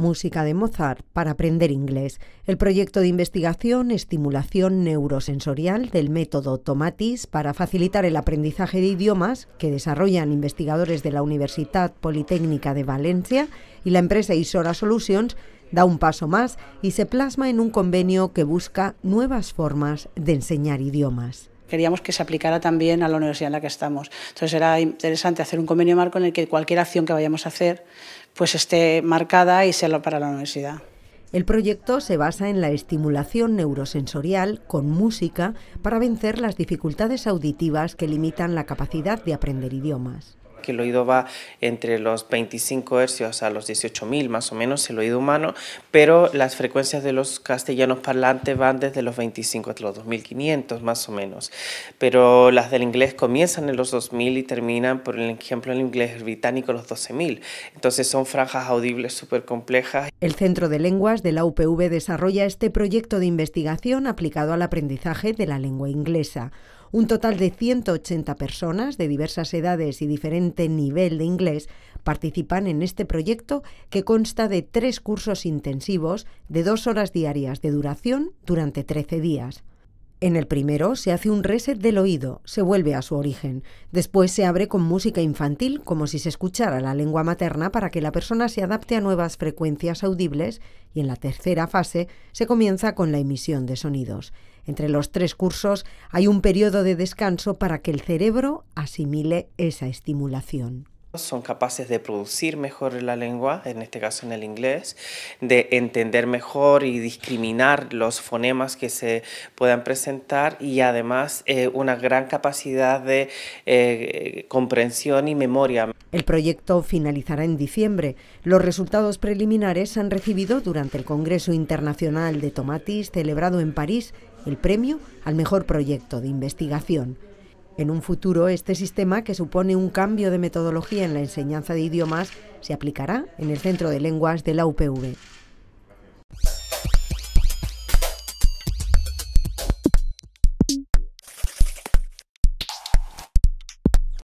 Música de Mozart para aprender inglés, el proyecto de investigación Estimulación Neurosensorial del método Tomatis para facilitar el aprendizaje de idiomas que desarrollan investigadores de la Universidad Politécnica de Valencia y la empresa Isora Solutions da un paso más y se plasma en un convenio que busca nuevas formas de enseñar idiomas queríamos que se aplicara también a la universidad en la que estamos. Entonces era interesante hacer un convenio marco en el que cualquier acción que vayamos a hacer pues esté marcada y sea para la universidad. El proyecto se basa en la estimulación neurosensorial con música para vencer las dificultades auditivas que limitan la capacidad de aprender idiomas que el oído va entre los 25 hercios a los 18.000 más o menos el oído humano, pero las frecuencias de los castellanos parlantes van desde los 25 hasta los 2.500 más o menos, pero las del inglés comienzan en los 2.000 y terminan, por ejemplo, en el inglés británico los 12.000, entonces son franjas audibles súper complejas. El Centro de Lenguas de la UPV desarrolla este proyecto de investigación aplicado al aprendizaje de la lengua inglesa. Un total de 180 personas de diversas edades y diferente nivel de inglés participan en este proyecto que consta de tres cursos intensivos de dos horas diarias de duración durante 13 días. En el primero se hace un reset del oído, se vuelve a su origen. Después se abre con música infantil, como si se escuchara la lengua materna, para que la persona se adapte a nuevas frecuencias audibles. Y en la tercera fase se comienza con la emisión de sonidos. Entre los tres cursos hay un periodo de descanso para que el cerebro asimile esa estimulación son capaces de producir mejor la lengua, en este caso en el inglés, de entender mejor y discriminar los fonemas que se puedan presentar y además eh, una gran capacidad de eh, comprensión y memoria. El proyecto finalizará en diciembre. Los resultados preliminares se han recibido durante el Congreso Internacional de Tomatis celebrado en París el premio al mejor proyecto de investigación. En un futuro, este sistema, que supone un cambio de metodología en la enseñanza de idiomas, se aplicará en el Centro de Lenguas de la UPV.